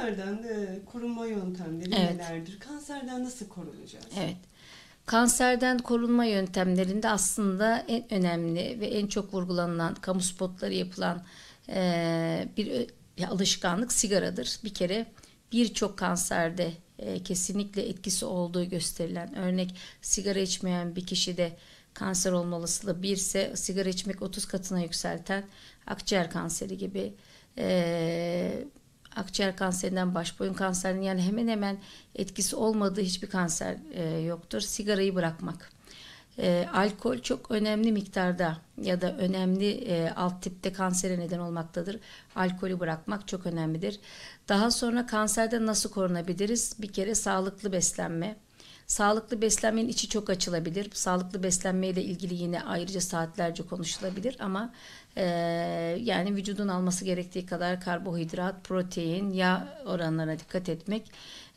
kanserden de korunma yöntemleri evet. nelerdir? Kanserden nasıl korunacağız? Evet. Kanserden korunma yöntemlerinde aslında en önemli ve en çok vurgulanan kamu spotları yapılan e, bir, bir alışkanlık sigaradır. Bir kere birçok kanserde e, kesinlikle etkisi olduğu gösterilen örnek sigara içmeyen bir kişi de kanser olma birse sigara içmek 30 katına yükselten akciğer kanseri gibi e, akciğer kanserinden baş boyun kanserinin yani hemen hemen etkisi olmadığı hiçbir kanser e, yoktur. Sigarayı bırakmak. E, alkol çok önemli miktarda ya da önemli e, alt tipte kansere neden olmaktadır. Alkolü bırakmak çok önemlidir. Daha sonra kanserden nasıl korunabiliriz? Bir kere sağlıklı beslenme Sağlıklı beslenmenin içi çok açılabilir. Sağlıklı beslenmeyle ilgili yine ayrıca saatlerce konuşulabilir ama e, yani vücudun alması gerektiği kadar karbonhidrat, protein, yağ oranlarına dikkat etmek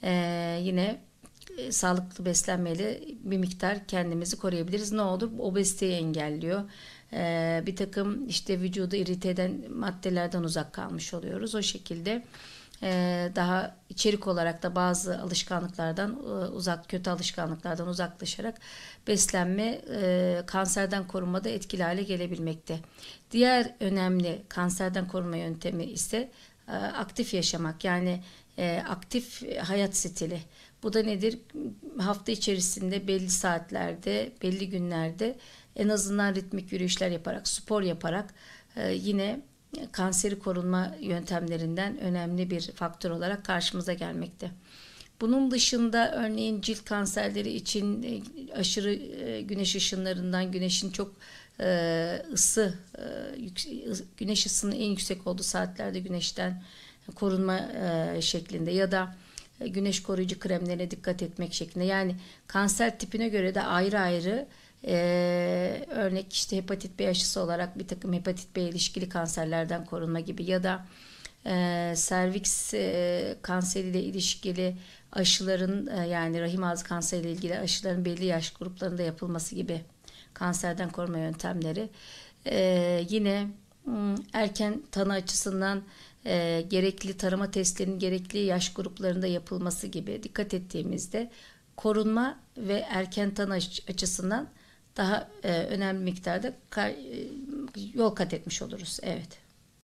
e, yine sağlıklı beslenmeyle bir miktar kendimizi koruyabiliriz. Ne olur? Obeziteyi engelliyor. Ee, bir takım işte vücudu irite eden maddelerden uzak kalmış oluyoruz. O şekilde ee, daha içerik olarak da bazı alışkanlıklardan e, uzak kötü alışkanlıklardan uzaklaşarak beslenme e, kanserden korunmada etkili hale gelebilmekte. Diğer önemli kanserden koruma yöntemi ise e, aktif yaşamak yani aktif hayat stili. Bu da nedir? Hafta içerisinde belli saatlerde, belli günlerde en azından ritmik yürüyüşler yaparak, spor yaparak yine kanseri korunma yöntemlerinden önemli bir faktör olarak karşımıza gelmekte. Bunun dışında örneğin cilt kanserleri için e, aşırı e, güneş ışınlarından güneşin çok e, ısı güneş ısının en yüksek olduğu saatlerde güneşten korunma şeklinde ya da güneş koruyucu kremlerine dikkat etmek şeklinde yani kanser tipine göre de ayrı ayrı ee, örnek işte hepatit B aşısı olarak bir takım hepatit B ilişkili kanserlerden korunma gibi ya da e, serviks e, kanseriyle ilişkili aşıların e, yani rahim ağzı kanseriyle ilgili aşıların belli yaş gruplarında yapılması gibi kanserden koruma yöntemleri. E, yine hmm, erken tanı açısından e, gerekli tarama testlerinin gerekli yaş gruplarında yapılması gibi dikkat ettiğimizde korunma ve erken tanı açısından daha e, önemli miktarda e, yol kat etmiş oluruz. Evet.